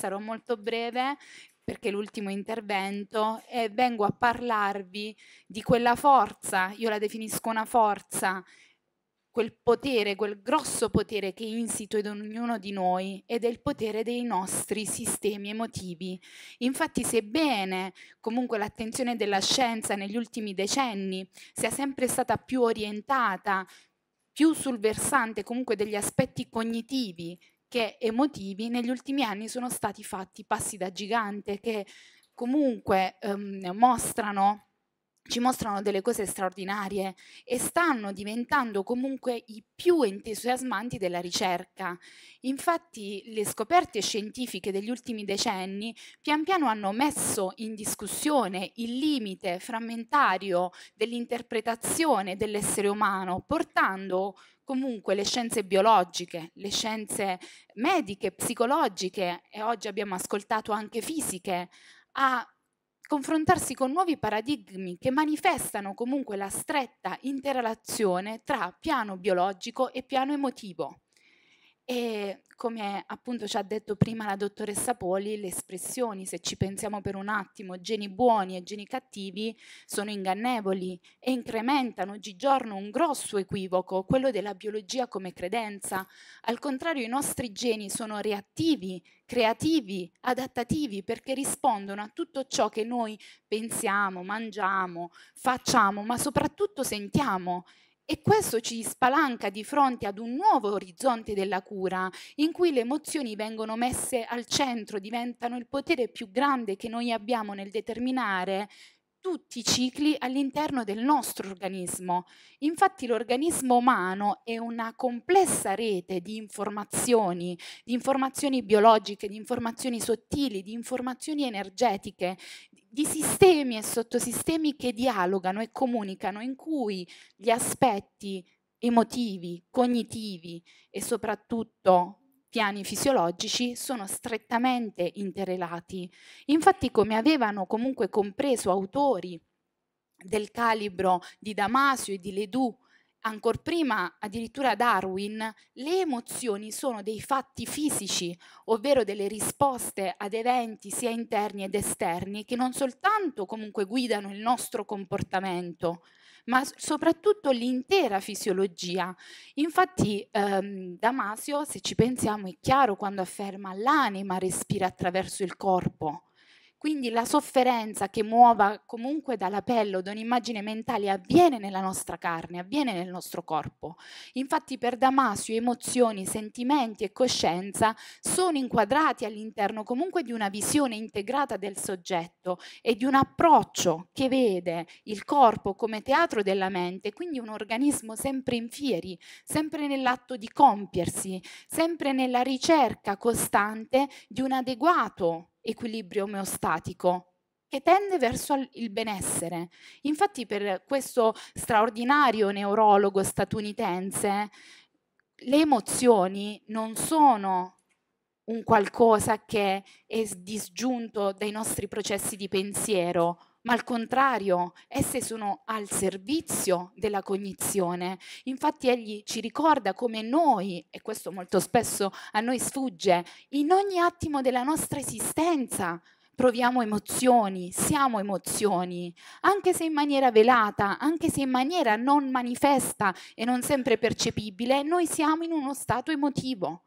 sarò molto breve perché l'ultimo intervento e vengo a parlarvi di quella forza, io la definisco una forza, quel potere, quel grosso potere che è insito in ognuno di noi ed è il potere dei nostri sistemi emotivi. Infatti, sebbene comunque l'attenzione della scienza negli ultimi decenni sia sempre stata più orientata più sul versante comunque degli aspetti cognitivi che emotivi negli ultimi anni sono stati fatti passi da gigante che comunque ehm, mostrano ci mostrano delle cose straordinarie e stanno diventando comunque i più entusiasmanti della ricerca. Infatti le scoperte scientifiche degli ultimi decenni pian piano hanno messo in discussione il limite frammentario dell'interpretazione dell'essere umano, portando comunque le scienze biologiche, le scienze mediche, psicologiche e oggi abbiamo ascoltato anche fisiche a confrontarsi con nuovi paradigmi che manifestano comunque la stretta interrelazione tra piano biologico e piano emotivo. E come appunto ci ha detto prima la dottoressa Poli, le espressioni, se ci pensiamo per un attimo, geni buoni e geni cattivi, sono ingannevoli e incrementano oggigiorno un grosso equivoco, quello della biologia come credenza. Al contrario, i nostri geni sono reattivi, creativi, adattativi, perché rispondono a tutto ciò che noi pensiamo, mangiamo, facciamo, ma soprattutto sentiamo e questo ci spalanca di fronte ad un nuovo orizzonte della cura, in cui le emozioni vengono messe al centro, diventano il potere più grande che noi abbiamo nel determinare tutti i cicli all'interno del nostro organismo. Infatti l'organismo umano è una complessa rete di informazioni, di informazioni biologiche, di informazioni sottili, di informazioni energetiche, di sistemi e sottosistemi che dialogano e comunicano, in cui gli aspetti emotivi, cognitivi e soprattutto piani fisiologici sono strettamente interrelati. Infatti, come avevano comunque compreso autori del calibro di Damasio e di Ledoux, ancor prima addirittura Darwin, le emozioni sono dei fatti fisici, ovvero delle risposte ad eventi sia interni ed esterni che non soltanto comunque guidano il nostro comportamento, ma soprattutto l'intera fisiologia. Infatti ehm, Damasio, se ci pensiamo, è chiaro quando afferma l'anima respira attraverso il corpo. Quindi la sofferenza che muova comunque dalla pelle o da un'immagine mentale avviene nella nostra carne, avviene nel nostro corpo. Infatti per Damasio emozioni, sentimenti e coscienza sono inquadrati all'interno comunque di una visione integrata del soggetto e di un approccio che vede il corpo come teatro della mente, quindi un organismo sempre in fieri, sempre nell'atto di compiersi, sempre nella ricerca costante di un adeguato equilibrio omeostatico che tende verso il benessere. Infatti per questo straordinario neurologo statunitense le emozioni non sono un qualcosa che è disgiunto dai nostri processi di pensiero, ma al contrario, esse sono al servizio della cognizione. Infatti egli ci ricorda come noi, e questo molto spesso a noi sfugge, in ogni attimo della nostra esistenza proviamo emozioni, siamo emozioni, anche se in maniera velata, anche se in maniera non manifesta e non sempre percepibile, noi siamo in uno stato emotivo.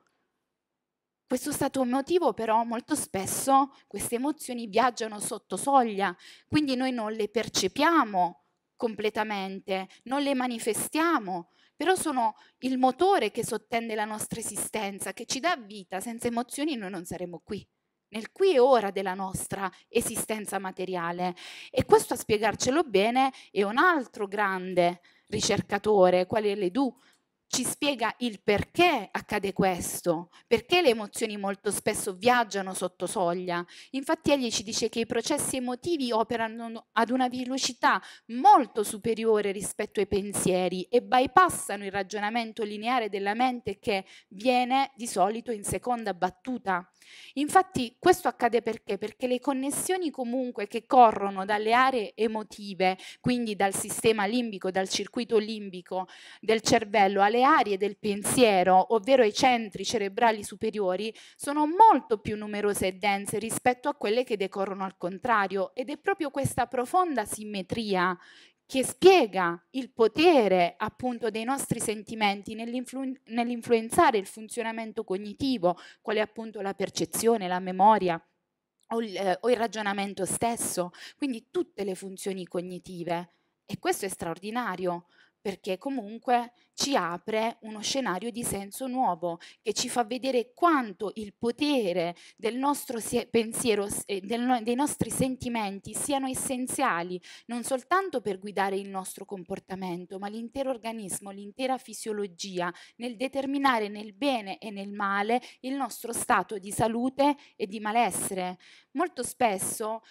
Questo stato emotivo però molto spesso queste emozioni viaggiano sotto soglia, quindi noi non le percepiamo completamente, non le manifestiamo, però sono il motore che sottende la nostra esistenza, che ci dà vita. Senza emozioni noi non saremmo qui nel qui e ora della nostra esistenza materiale. E questo a spiegarcelo bene è un altro grande ricercatore, quale è Ledoux, ci spiega il perché accade questo, perché le emozioni molto spesso viaggiano sotto soglia. Infatti egli ci dice che i processi emotivi operano ad una velocità molto superiore rispetto ai pensieri e bypassano il ragionamento lineare della mente che viene di solito in seconda battuta. Infatti questo accade perché? Perché le connessioni comunque che corrono dalle aree emotive, quindi dal sistema limbico, dal circuito limbico del cervello alle alle aree del pensiero, ovvero i centri cerebrali superiori, sono molto più numerose e dense rispetto a quelle che decorrono al contrario ed è proprio questa profonda simmetria che spiega il potere appunto dei nostri sentimenti nell'influ- nell'influenzare il funzionamento cognitivo, quale appunto la percezione, la memoria o il, eh, o il ragionamento stesso, quindi tutte le funzioni cognitive. E questo è straordinario perché comunque ci apre uno scenario di senso nuovo che ci fa vedere quanto il potere del nostro pensiero, eh, del, dei nostri sentimenti siano essenziali non soltanto per guidare il nostro comportamento, ma l'intero organismo, l'intera fisiologia nel determinare nel bene e nel male il nostro stato di salute e di malessere. Molto spesso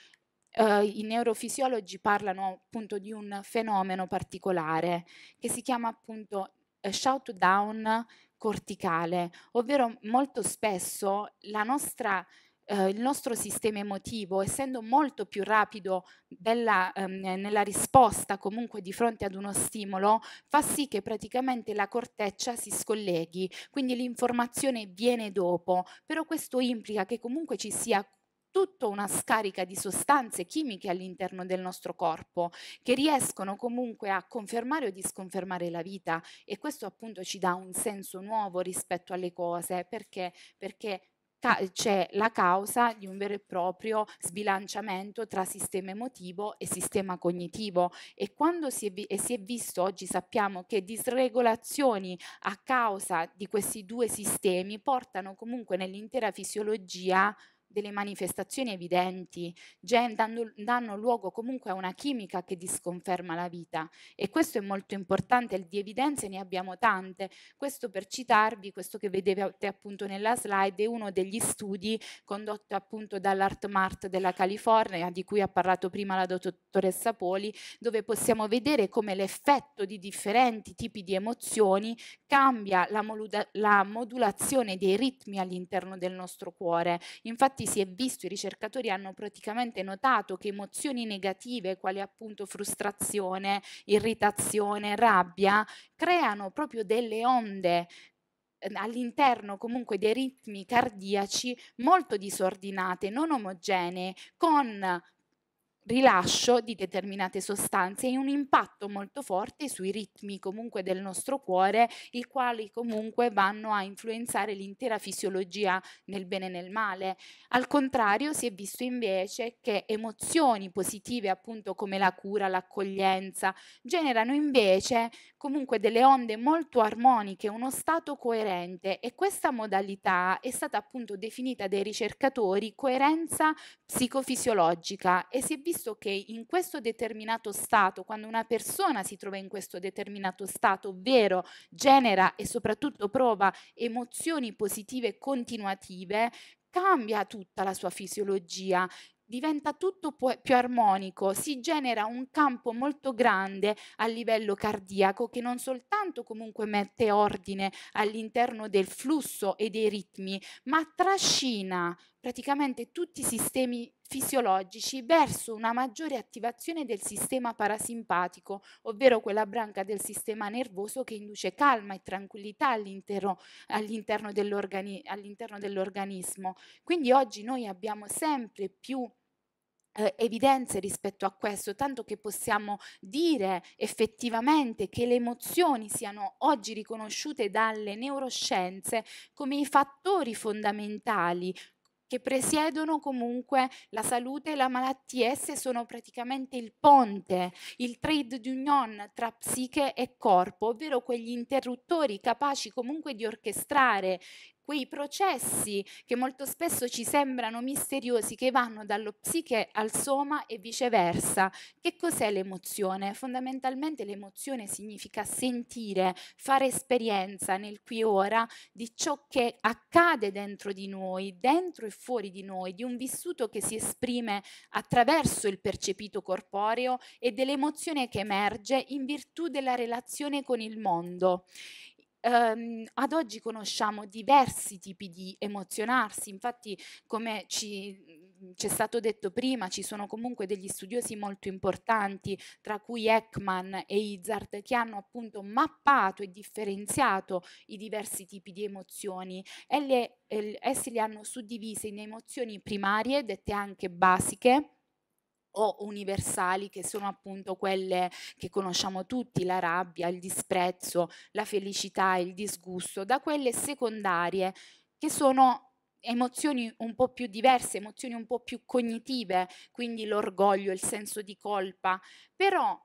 Uh, i neurofisiologi parlano appunto di un fenomeno particolare che si chiama appunto eh, shutdown corticale, ovvero molto spesso nostra, uh, il nostro sistema emotivo, essendo molto più rapido della, um, nella risposta comunque di fronte ad uno stimolo, fa sì che praticamente la corteccia si scolleghi, quindi l'informazione viene dopo, però questo implica che comunque ci sia tutta una scarica di sostanze chimiche all'interno del nostro corpo che riescono comunque a confermare o disconfermare la vita e questo appunto ci dà un senso nuovo rispetto alle cose perché, perché c'è la causa di un vero e proprio sbilanciamento tra sistema emotivo e sistema cognitivo e quando si è, vi- e si è, visto oggi sappiamo che disregolazioni a causa di questi due sistemi portano comunque nell'intera fisiologia delle manifestazioni evidenti, dando, danno luogo comunque a una chimica che disconferma la vita e questo è molto importante, di evidenze ne abbiamo tante, questo per citarvi, questo che vedete appunto nella slide è uno degli studi condotto appunto dall'Art Mart della California di cui ha parlato prima la dottoressa Poli, dove possiamo vedere come l'effetto di differenti tipi di emozioni cambia la, la modulazione dei ritmi all'interno del nostro cuore. Infatti infatti si è visto, i ricercatori hanno praticamente notato che emozioni negative, quali appunto frustrazione, irritazione, rabbia, creano proprio delle onde ehm, all'interno comunque dei ritmi cardiaci molto disordinate, non omogenee, con rilascio di determinate sostanze e un impatto molto forte sui ritmi comunque del nostro cuore, i quali comunque vanno a influenzare l'intera fisiologia nel bene e nel male. Al contrario, si è visto invece che emozioni positive, appunto come la cura, l'accoglienza, generano invece comunque delle onde molto armoniche, uno stato coerente e questa modalità è stata appunto definita dai ricercatori coerenza psicofisiologica e si è visto visto che in questo determinato stato, quando una persona si trova in questo determinato stato, ovvero genera e soprattutto prova emozioni positive continuative, cambia tutta la sua fisiologia, diventa tutto più armonico, si genera un campo molto grande a livello cardiaco che non soltanto comunque mette ordine all'interno del flusso e dei ritmi, ma trascina praticamente tutti i sistemi fisiologici verso una maggiore attivazione del sistema parasimpatico, ovvero quella branca del sistema nervoso che induce calma e tranquillità all'interno, all'interno, dell'organi, all'interno dell'organismo. Quindi oggi noi abbiamo sempre più eh, evidenze rispetto a questo, tanto che possiamo dire effettivamente che le emozioni siano oggi riconosciute dalle neuroscienze come i fattori fondamentali che presiedono comunque la salute e la malattia. Esse sono praticamente il ponte, il trade d'union tra psiche e corpo, ovvero quegli interruttori capaci comunque di orchestrare quei processi che molto spesso ci sembrano misteriosi, che vanno dallo psiche al soma e viceversa. Che cos'è l'emozione? Fondamentalmente l'emozione significa sentire, fare esperienza nel qui e ora di ciò che accade dentro di noi, dentro e fuori di noi, di un vissuto che si esprime attraverso il percepito corporeo e dell'emozione che emerge in virtù della relazione con il mondo ehm, ad oggi conosciamo diversi tipi di emozionarsi, infatti come ci mhmm, ci è stato detto prima, ci sono comunque degli studiosi molto importanti, tra cui Ekman e Izzard, che hanno appunto mappato e differenziato i diversi tipi di emozioni e le, e, essi le hanno suddivise in emozioni primarie, dette anche basiche, o universali che sono appunto quelle che conosciamo tutti, la rabbia, il disprezzo, la felicità, il disgusto, da quelle secondarie che sono emozioni un po' più diverse, emozioni un po' più cognitive, quindi l'orgoglio, il senso di colpa, però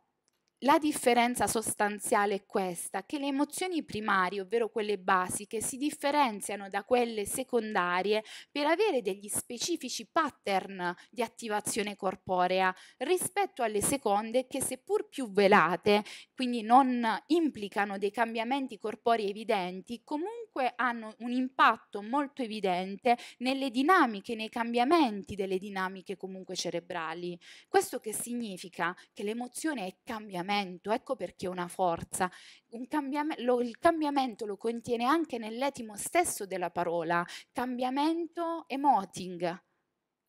la differenza sostanziale è questa, che le emozioni primarie, ovvero quelle basiche, si differenziano da quelle secondarie per avere degli specifici pattern di attivazione corporea rispetto alle seconde che seppur più velate, quindi non implicano dei cambiamenti corporei evidenti, comunque comunque hanno un impatto molto evidente nelle dinamiche, nei cambiamenti delle dinamiche comunque cerebrali. Questo che significa che l'emozione è cambiamento, ecco perché è una forza. Un cambiam lo, il cambiamento lo contiene anche nell'etimo stesso della parola, cambiamento emoting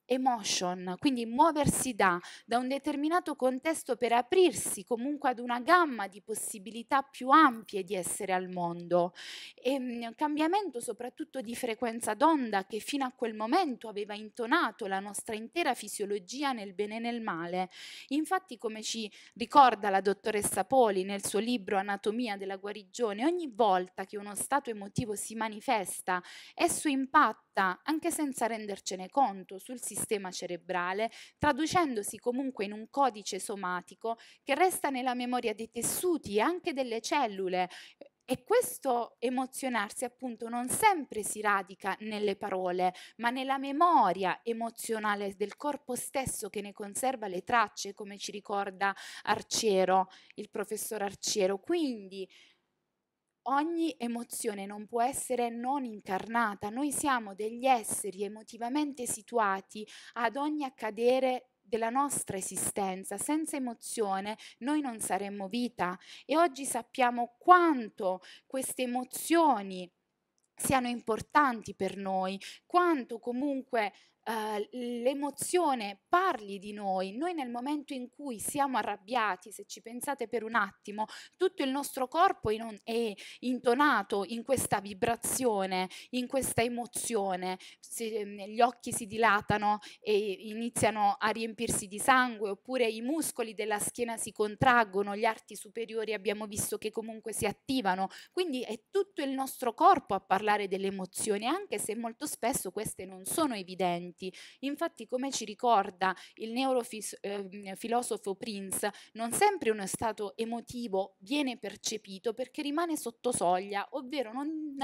emotion, quindi muoversi da, da, un determinato contesto per aprirsi comunque ad una gamma di possibilità più ampie di essere al mondo. E ehm, un cambiamento soprattutto di frequenza d'onda che fino a quel momento aveva intonato la nostra intera fisiologia nel bene e nel male. Infatti, come ci ricorda la dottoressa Poli nel suo libro Anatomia della guarigione, ogni volta che uno stato emotivo si manifesta, esso impatta realtà, anche senza rendercene conto, sul sistema cerebrale, traducendosi comunque in un codice somatico che resta nella memoria dei tessuti e anche delle cellule. E questo emozionarsi appunto non sempre si radica nelle parole, ma nella memoria emozionale del corpo stesso che ne conserva le tracce, come ci ricorda Arciero, il professor Arciero. Quindi ogni emozione non può essere non incarnata, noi siamo degli esseri emotivamente situati ad ogni accadere della nostra esistenza. Senza emozione noi non saremmo vita e oggi sappiamo quanto queste emozioni siano importanti per noi, quanto comunque eh, l'emozione parli di noi, noi nel momento in cui siamo arrabbiati, se ci pensate per un attimo, tutto il nostro corpo in un, è intonato in questa vibrazione, in questa emozione, se, ehm, gli occhi si dilatano e iniziano a riempirsi di sangue oppure i muscoli della schiena si contraggono, gli arti superiori abbiamo visto che comunque si attivano, quindi è tutto il nostro corpo a parlare delle emozioni, anche se molto spesso queste non sono evidenti presenti. Infatti, come ci ricorda il neurofilosofo ehm, eh, Prince, non sempre uno stato emotivo viene percepito perché rimane sotto soglia, ovvero non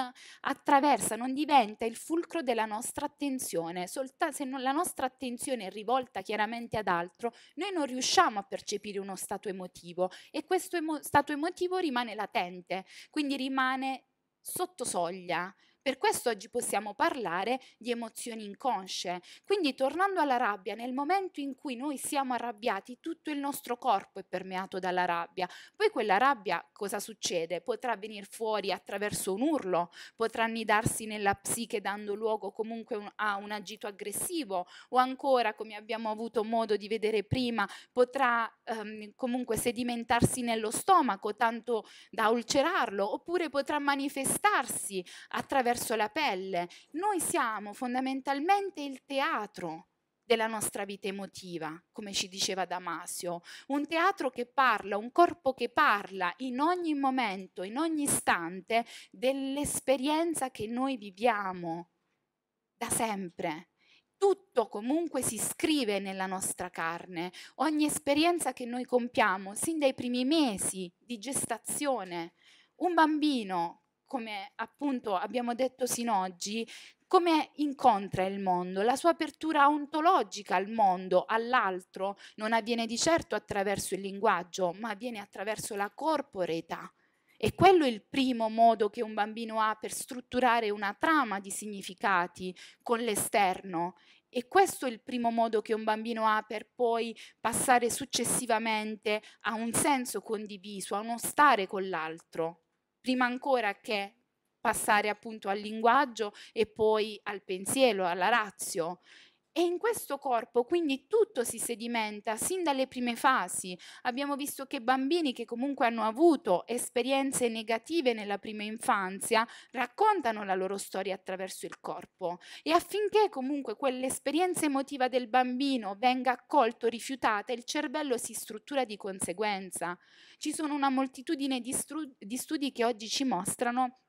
attraversa, non diventa il fulcro della nostra attenzione. Solta- se non la nostra attenzione è rivolta chiaramente ad altro, noi non riusciamo a percepire uno stato emotivo e questo emo- stato emotivo rimane latente, quindi rimane sotto soglia, per questo oggi possiamo parlare di emozioni inconsce. Quindi tornando alla rabbia, nel momento in cui noi siamo arrabbiati, tutto il nostro corpo è permeato dalla rabbia. Poi quella rabbia cosa succede? Potrà venire fuori attraverso un urlo, potrà annidarsi nella psiche dando luogo comunque a un agito aggressivo o ancora, come abbiamo avuto modo di vedere prima, potrà ehm, comunque sedimentarsi nello stomaco tanto da ulcerarlo oppure potrà manifestarsi attraverso attraverso la pelle. Noi siamo fondamentalmente il teatro della nostra vita emotiva, come ci diceva Damasio, un teatro che parla, un corpo che parla in ogni momento, in ogni istante dell'esperienza che noi viviamo da sempre. Tutto comunque si scrive nella nostra carne, ogni esperienza che noi compiamo, sin dai primi mesi di gestazione. Un bambino come appunto abbiamo detto sin oggi, come incontra il mondo, la sua apertura ontologica al mondo, all'altro, non avviene di certo attraverso il linguaggio, ma avviene attraverso la corporeità. E quello è il primo modo che un bambino ha per strutturare una trama di significati con l'esterno. E questo è il primo modo che un bambino ha per poi passare successivamente a un senso condiviso, a uno stare con l'altro prima ancora che passare appunto al linguaggio e poi al pensiero, alla razio. E in questo corpo quindi tutto si sedimenta sin dalle prime fasi. Abbiamo visto che bambini che comunque hanno avuto esperienze negative nella prima infanzia raccontano la loro storia attraverso il corpo e affinché comunque quell'esperienza emotiva del bambino venga accolto, rifiutata, il cervello si struttura di conseguenza. Ci sono una moltitudine di, di studi che oggi ci mostrano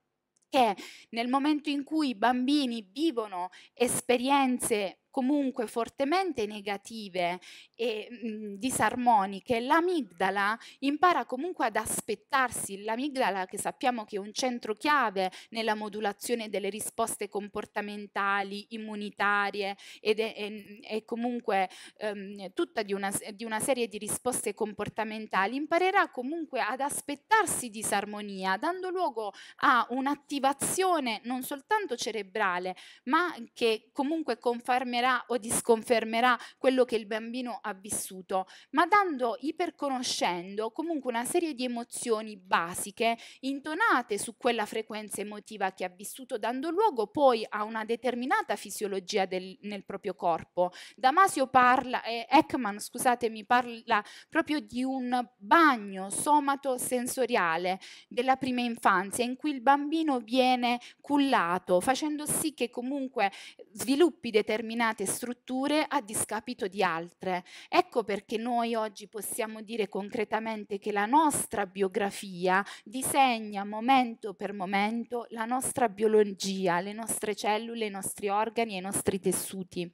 che nel momento in cui i bambini vivono esperienze comunque fortemente negative e mh, mhmm, disarmoniche, l'amigdala impara comunque ad aspettarsi, l'amigdala che sappiamo che è un centro chiave nella modulazione delle risposte comportamentali, immunitarie ed è, è, è comunque ehm, tutta di una, di una serie di risposte comportamentali, imparerà comunque ad aspettarsi disarmonia, dando luogo a un'attivazione non soltanto cerebrale, ma che comunque confermerà confermerà o disconfermerà quello che il bambino ha vissuto, ma dando iperconoscendo comunque una serie di emozioni basiche intonate su quella frequenza emotiva che ha vissuto, dando luogo poi a una determinata fisiologia del, nel proprio corpo. Damasio parla, eh, Ekman scusatemi, parla proprio di un bagno somatosensoriale della prima infanzia in cui il bambino viene cullato, facendo sì che comunque sviluppi determinati determinate strutture a discapito di altre. Ecco perché noi oggi possiamo dire concretamente che la nostra biografia disegna momento per momento la nostra biologia, le nostre cellule, i nostri organi e i nostri tessuti.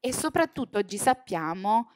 E soprattutto oggi sappiamo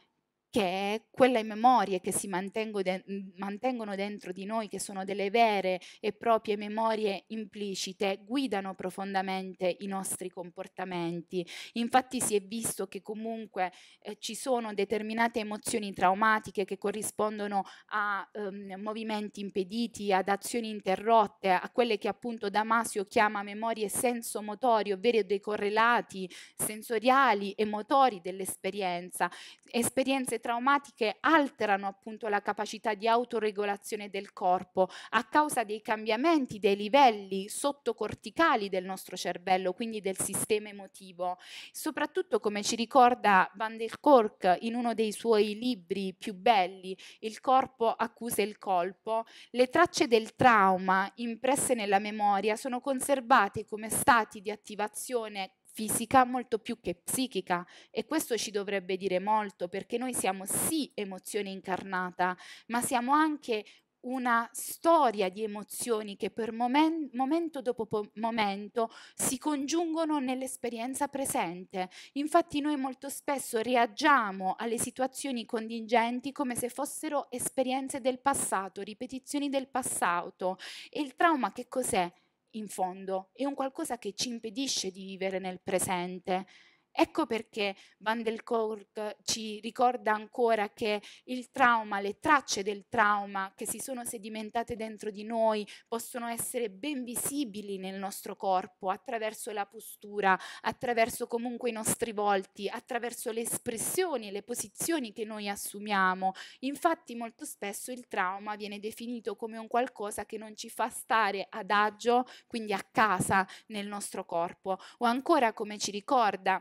che quelle memorie che si mantengono dentro di noi, che sono delle vere e proprie memorie implicite, guidano profondamente i nostri comportamenti. Infatti si è visto che comunque eh, ci sono determinate emozioni traumatiche che corrispondono a ehm, movimenti impediti, ad azioni interrotte, a quelle che appunto Damasio chiama memorie sensomotori, ovvero dei correlati sensoriali e motori dell'esperienza, esperienze traumatiche alterano appunto la capacità di autoregolazione del corpo a causa dei cambiamenti dei livelli sottocorticali del nostro cervello, quindi del sistema emotivo. Soprattutto come ci ricorda Van der Kork in uno dei suoi libri più belli, Il corpo accusa il colpo, le tracce del trauma impresse nella memoria sono conservate come stati di attivazione fisica molto più che psichica e questo ci dovrebbe dire molto perché noi siamo sì emozione incarnata, ma siamo anche una storia di emozioni che per momen momento dopo momento si congiungono nell'esperienza presente. Infatti noi molto spesso reagiamo alle situazioni contingenti come se fossero esperienze del passato, ripetizioni del passato. E il trauma che cos'è? in fondo, è un qualcosa che ci impedisce di vivere nel presente, Ecco perché Van der Kolk ci ricorda ancora che il trauma, le tracce del trauma che si sono sedimentate dentro di noi possono essere ben visibili nel nostro corpo attraverso la postura, attraverso comunque i nostri volti, attraverso le espressioni e le posizioni che noi assumiamo. Infatti molto spesso il trauma viene definito come un qualcosa che non ci fa stare ad agio, quindi a casa nel nostro corpo o ancora come ci ricorda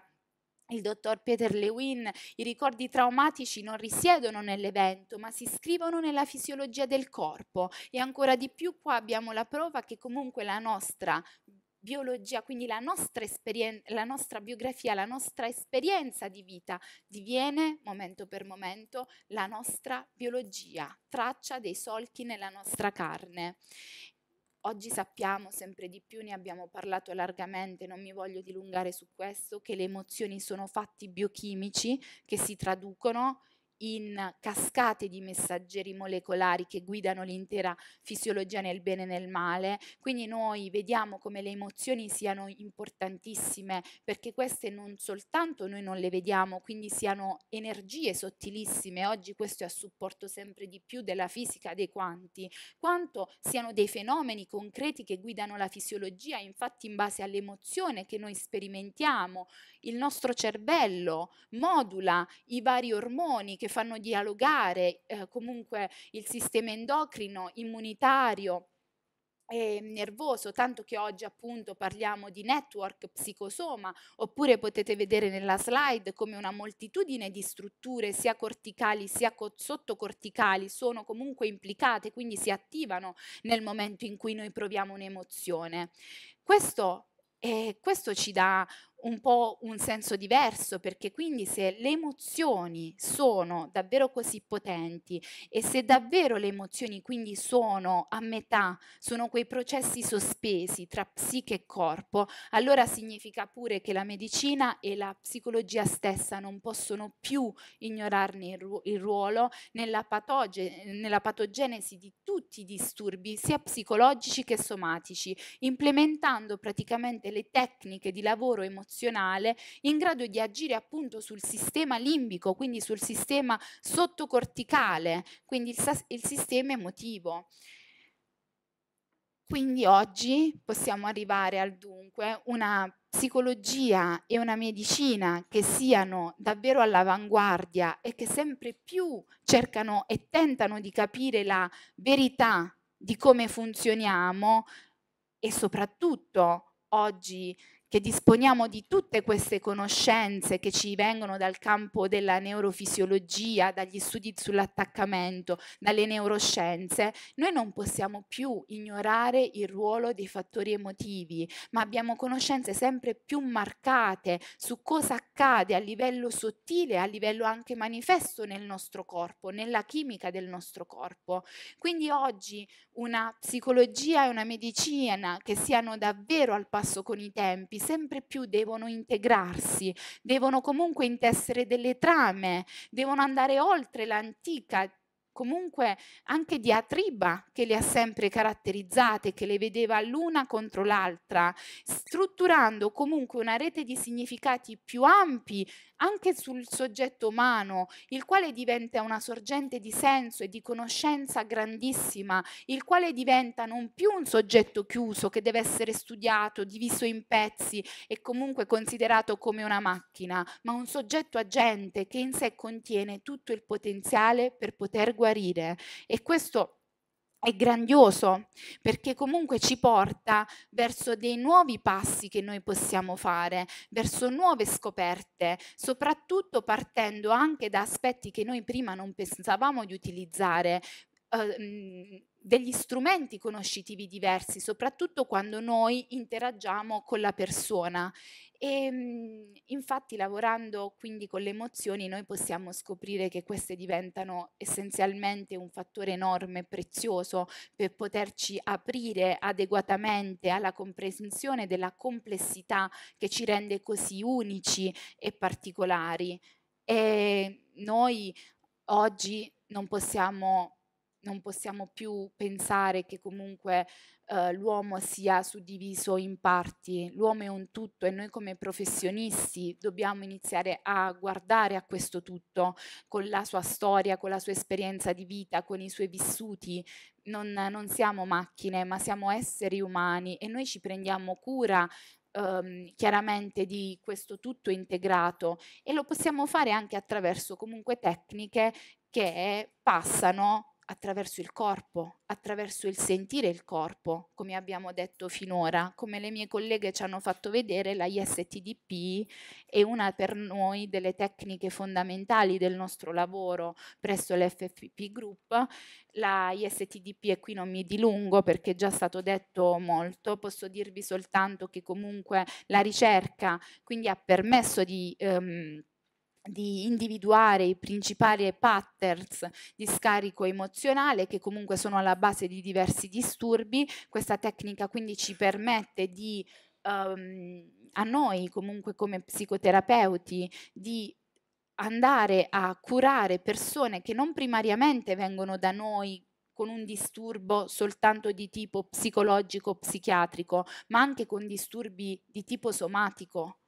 il dottor Peter Lewin, i ricordi traumatici non risiedono nell'evento, ma si iscrivono nella fisiologia del corpo e ancora di più qua abbiamo la prova che comunque la nostra biologia, quindi la nostra, la nostra biografia, la nostra esperienza di vita diviene momento per momento la nostra biologia, traccia dei solchi nella nostra carne. Oggi sappiamo sempre di più, ne abbiamo parlato largamente, non mi voglio dilungare su questo, che le emozioni sono fatti biochimici che si traducono in cascate di messaggeri molecolari che guidano l'intera fisiologia nel bene e nel male, quindi noi vediamo come le emozioni siano importantissime perché queste non soltanto noi non le vediamo, quindi siano energie sottilissime, oggi questo è a supporto sempre di più della fisica dei quanti, quanto siano dei fenomeni concreti che guidano la fisiologia, infatti in base all'emozione che noi sperimentiamo, il nostro cervello modula i vari ormoni che che fanno dialogare eh, comunque il sistema endocrino, immunitario e nervoso, tanto che oggi appunto parliamo di network psicosoma, oppure potete vedere nella slide come una moltitudine di strutture sia corticali sia co sottocorticali sono comunque implicate, quindi si attivano nel momento in cui noi proviamo un'emozione. Questo, eh, questo ci dà un po' un senso diverso, perché quindi se le emozioni sono davvero così potenti e se davvero le emozioni quindi sono a metà, sono quei processi sospesi tra psiche e corpo, allora significa pure che la medicina e la psicologia stessa non possono più ignorarne il, ru- il ruolo nella, patoge- nella patogenesi di tutti i disturbi, sia psicologici che somatici, implementando praticamente le tecniche di lavoro emozionale emozionale in grado di agire appunto sul sistema limbico, quindi sul sistema sottocorticale, quindi il, il sistema emotivo. Quindi oggi possiamo arrivare al dunque, una psicologia e una medicina che siano davvero all'avanguardia e che sempre più cercano e tentano di capire la verità di come funzioniamo e soprattutto oggi che disponiamo di tutte queste conoscenze che ci vengono dal campo della neurofisiologia, dagli studi sull'attaccamento, dalle neuroscienze, noi non possiamo più ignorare il ruolo dei fattori emotivi, ma abbiamo conoscenze sempre più marcate su cosa accade a livello sottile, a livello anche manifesto nel nostro corpo, nella chimica del nostro corpo. Quindi oggi una psicologia e una medicina che siano davvero al passo con i tempi, gruppi sempre più devono integrarsi, devono comunque intessere delle trame, devono andare oltre l'antica comunque anche diatriba che le ha sempre caratterizzate, che le vedeva l'una contro l'altra, strutturando comunque una rete di significati più ampi anche sul soggetto umano, il quale diventa una sorgente di senso e di conoscenza grandissima, il quale diventa non più un soggetto chiuso che deve essere studiato, diviso in pezzi e comunque considerato come una macchina, ma un soggetto agente che in sé contiene tutto il potenziale per poter guarire. E questo è grandioso perché comunque ci porta verso dei nuovi passi che noi possiamo fare, verso nuove scoperte, soprattutto partendo anche da aspetti che noi prima non pensavamo di utilizzare. Eh, degli strumenti conoscitivi diversi, soprattutto quando noi interagiamo con la persona e ehm, infatti lavorando quindi con le emozioni noi possiamo scoprire che queste diventano essenzialmente un fattore enorme, e prezioso per poterci aprire adeguatamente alla comprensione della complessità che ci rende così unici e particolari. E noi oggi non possiamo non possiamo più pensare che comunque eh, l'uomo sia suddiviso in parti, l'uomo è un tutto e noi come professionisti dobbiamo iniziare a guardare a questo tutto con la sua storia, con la sua esperienza di vita, con i suoi vissuti. Non, non siamo macchine, ma siamo esseri umani e noi ci prendiamo cura ehm, chiaramente di questo tutto integrato e lo possiamo fare anche attraverso comunque tecniche che passano attraverso il corpo, attraverso il sentire il corpo, come abbiamo detto finora, come le mie colleghe ci hanno fatto vedere, la ISTDP è una per noi delle tecniche fondamentali del nostro lavoro presso l'FFP Group. La ISTDP, e qui non mi dilungo perché è già stato detto molto, posso dirvi soltanto che comunque la ricerca quindi ha permesso di... Ehm, di individuare i principali patterns di scarico emozionale che comunque sono alla base di diversi disturbi. Questa tecnica quindi ci permette di, um, a noi comunque come psicoterapeuti, di andare a curare persone che non primariamente vengono da noi con un disturbo soltanto di tipo psicologico-psichiatrico, ma anche con disturbi di tipo somatico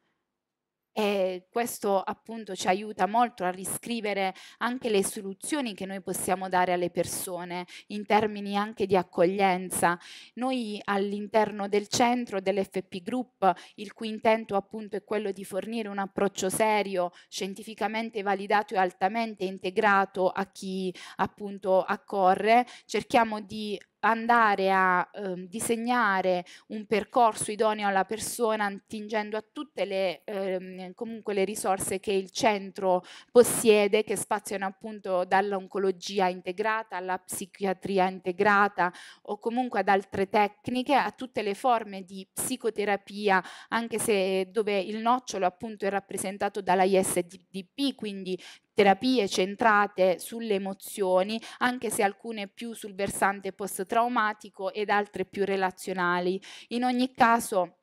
e questo appunto ci aiuta molto a riscrivere anche le soluzioni che noi possiamo dare alle persone in termini anche di accoglienza. Noi all'interno del centro dell'FP Group, il cui intento appunto è quello di fornire un approccio serio, scientificamente validato e altamente integrato a chi appunto accorre, cerchiamo di andare a eh, disegnare un percorso idoneo alla persona attingendo a tutte le, eh, le, risorse che il centro possiede, che spaziano appunto dall'oncologia integrata alla psichiatria integrata o comunque ad altre tecniche, a tutte le forme di psicoterapia, anche se dove il nocciolo appunto è rappresentato dalla ISDP, quindi terapie centrate sulle emozioni, anche se alcune più sul versante post-traumatico ed altre più relazionali. In ogni caso,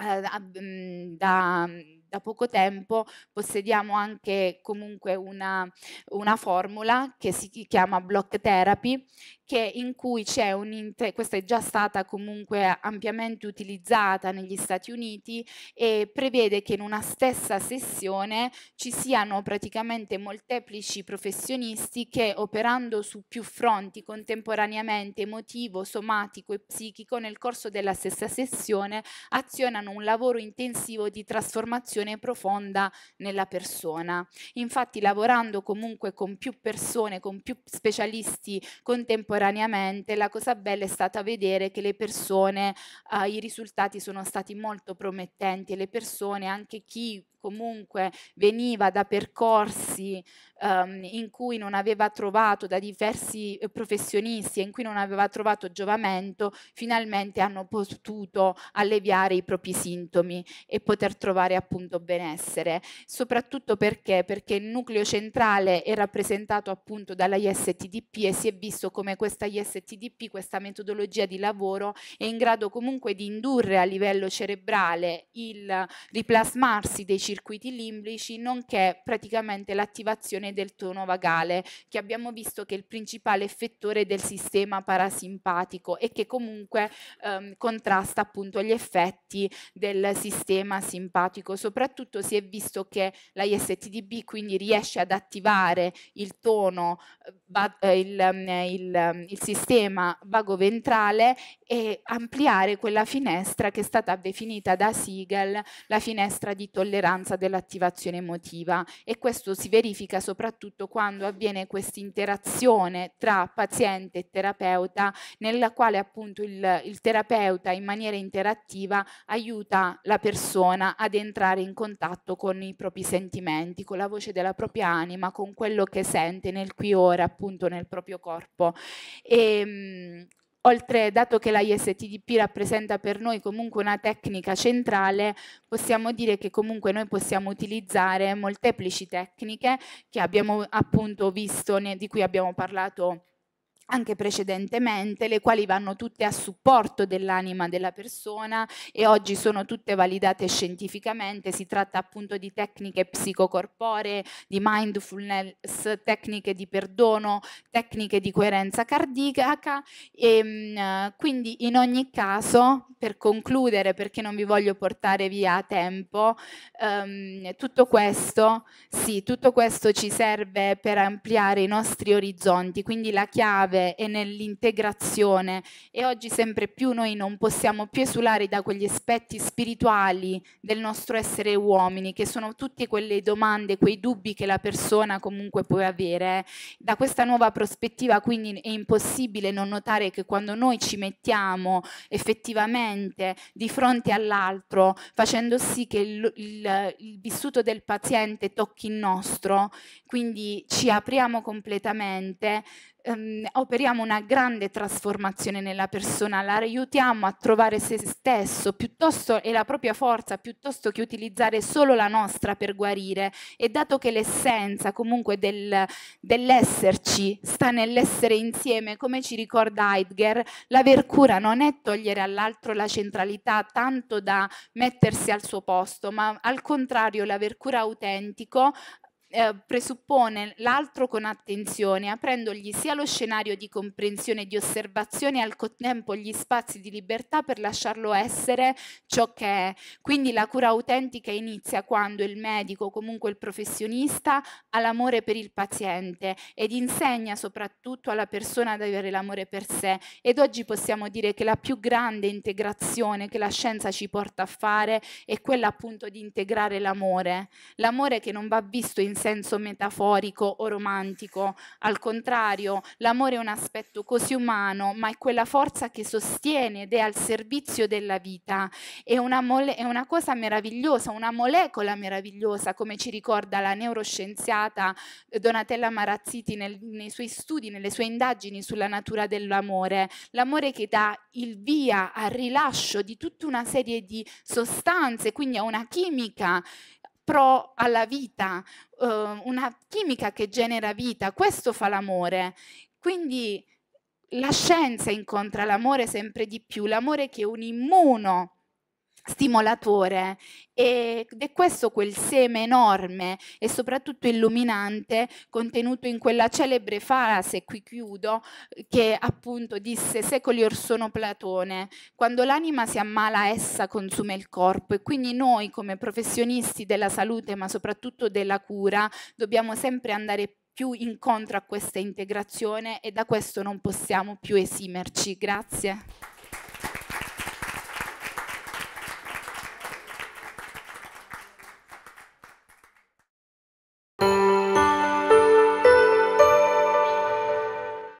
eh, da, mm, mm, da poco tempo possediamo anche comunque una, una formula che si chiama block therapy, che in cui c'è un questa è già stata comunque ampiamente utilizzata negli Stati Uniti e prevede che in una stessa sessione ci siano praticamente molteplici professionisti che operando su più fronti contemporaneamente emotivo, somatico e psichico nel corso della stessa sessione azionano un lavoro intensivo di trasformazione riflessione profonda nella persona. Infatti lavorando comunque con più persone, con più specialisti contemporaneamente, la cosa bella è stata vedere che le persone, eh, i risultati sono stati molto promettenti e le persone, anche chi comunque veniva da percorsi um, in cui non aveva trovato da diversi eh, professionisti in cui non aveva trovato giovamento, finalmente hanno potuto alleviare i propri sintomi e poter trovare appunto appunto benessere, soprattutto perché? Perché il nucleo centrale è rappresentato appunto dalla ISTDP e si è visto come questa ISTDP, questa metodologia di lavoro è in grado comunque di indurre a livello cerebrale il riplasmarsi dei circuiti limbici, nonché praticamente l'attivazione del tono vagale, che abbiamo visto che è il principale effettore del sistema parasimpatico e che comunque ehm, contrasta appunto gli effetti del sistema simpatico, soprattutto soprattutto si è visto che la ISTDB quindi riesce ad attivare il tono, eh, il, mm, il, mm, il sistema vagoventrale e ampliare quella finestra che è stata definita da Siegel la finestra di tolleranza dell'attivazione emotiva e questo si verifica soprattutto quando avviene questa interazione tra paziente e terapeuta nella quale appunto il, il terapeuta in maniera interattiva aiuta la persona ad entrare in contatto con i propri sentimenti, con la voce della propria anima, con quello che sente nel qui ora, appunto nel proprio corpo. E, ehm, Oltre, dato che la ISTDP rappresenta per noi comunque una tecnica centrale, possiamo dire che comunque noi possiamo utilizzare molteplici tecniche che abbiamo appunto visto, di cui abbiamo parlato anche precedentemente, le quali vanno tutte a supporto dell'anima della persona e oggi sono tutte validate scientificamente, si tratta appunto di tecniche psicocorporee, di mindfulness, tecniche di perdono, tecniche di coerenza cardiaca e ehm, quindi in ogni caso, per concludere, perché non vi voglio portare via tempo, ehm, tutto questo, sì, tutto questo ci serve per ampliare i nostri orizzonti, quindi la chiave nell'inchiave e nell'integrazione e oggi sempre più noi non possiamo più esulare da quegli aspetti spirituali del nostro essere uomini, che sono tutte quelle domande, quei dubbi che la persona comunque può avere. Da questa nuova prospettiva quindi è impossibile non notare che quando noi ci mettiamo effettivamente di fronte all'altro, facendo sì che il, il, il vissuto del paziente tocchi il nostro, quindi ci apriamo completamente, ehm, operiamo una grande trasformazione nella persona, la aiutiamo a trovare se stesso piuttosto, e la propria forza piuttosto che utilizzare solo la nostra per guarire. E dato che l'essenza comunque del, dell'esserci sta nell'essere insieme, come ci ricorda Heidegger, l'aver cura non è togliere all'altro la centralità tanto da mettersi al suo posto, ma al contrario l'aver cura autentico eh, presuppone l'altro con attenzione, aprendogli sia lo scenario di comprensione e di osservazione al contempo gli spazi di libertà per lasciarlo essere ciò che è. Quindi la cura autentica inizia quando il medico, comunque il professionista, ha l'amore per il paziente ed insegna soprattutto alla persona ad avere l'amore per sé. Ed oggi possiamo dire che la più grande integrazione che la scienza ci porta a fare è quella appunto di integrare l'amore, l'amore che non va visto in senso metaforico o romantico. Al contrario, l'amore è un aspetto così umano, ma è quella forza che sostiene ed è al servizio della vita. È una, mole- è una cosa meravigliosa, una molecola meravigliosa, come ci ricorda la neuroscienziata eh, Donatella Marazziti nel, nei suoi studi, nelle sue indagini sulla natura dell'amore. L'amore che dà il via al rilascio di tutta una serie di sostanze, quindi a una chimica pro alla vita, eh, una chimica che genera vita, questo fa l'amore. Quindi la scienza incontra l'amore sempre di più, l'amore che è un immuno stimolatore ed è questo quel seme enorme e soprattutto illuminante contenuto in quella celebre frase, qui chiudo, che appunto disse secoli or sono Platone, quando l'anima si ammala essa consuma il corpo e quindi noi come professionisti della salute ma soprattutto della cura dobbiamo sempre andare più incontro a questa integrazione e da questo non possiamo più esimerci. Grazie.